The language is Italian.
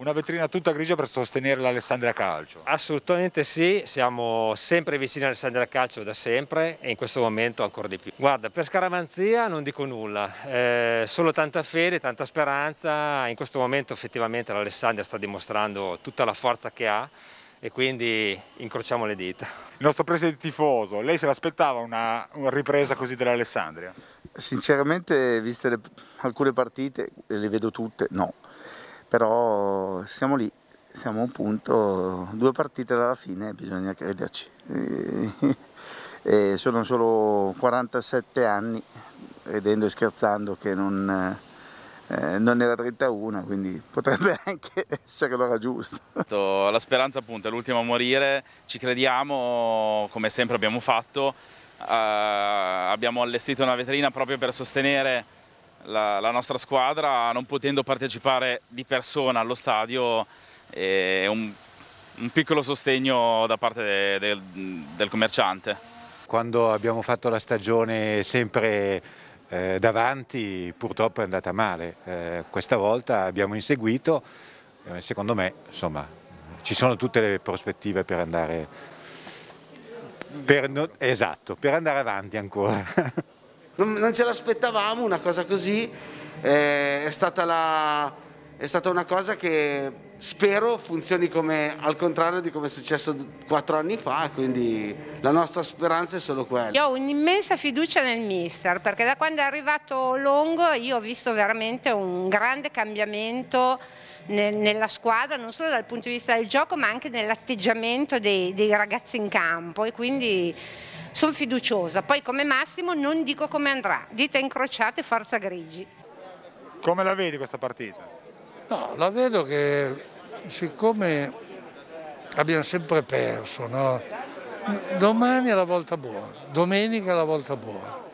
una vetrina tutta grigia per sostenere l'Alessandria Calcio. Assolutamente sì, siamo sempre vicini all'Alessandria Calcio da sempre e in questo momento ancora di più. Guarda, per Scaramanzia non dico nulla, eh, solo tanta fede, tanta speranza, in questo momento effettivamente l'Alessandria sta dimostrando tutta la forza che ha e quindi incrociamo le dita. Il nostro preside tifoso, lei se l'aspettava una, una ripresa così dell'Alessandria? Sinceramente, viste le, alcune partite, le vedo tutte, no però siamo lì, siamo a un punto, due partite dalla fine bisogna crederci. E sono solo 47 anni, ridendo e scherzando che non, eh, non era 31, quindi potrebbe anche essere l'ora giusta. La speranza appunto è l'ultima a morire, ci crediamo come sempre abbiamo fatto, eh, abbiamo allestito una vetrina proprio per sostenere la, la nostra squadra non potendo partecipare di persona allo stadio è un, un piccolo sostegno da parte de, de, del commerciante. Quando abbiamo fatto la stagione sempre eh, davanti purtroppo è andata male, eh, questa volta abbiamo inseguito, eh, secondo me insomma, ci sono tutte le prospettive per andare per no, esatto, per andare avanti ancora. non, ce l'aspettavamo una cosa così, eh, è stata la è stata una cosa che spero funzioni come, al contrario di come è successo quattro anni fa, quindi la nostra speranza è solo quella. Io ho un'immensa fiducia nel mister, perché da quando è arrivato Longo io ho visto veramente un grande cambiamento nel, nella squadra, non solo dal punto di vista del gioco, ma anche nell'atteggiamento dei, dei ragazzi in campo e quindi sono fiduciosa. Poi come massimo non dico come andrà, dita incrociate, forza grigi. Come la vedi questa partita? No, la vedo che siccome abbiamo sempre perso, no? domani è la volta buona, domenica è la volta buona.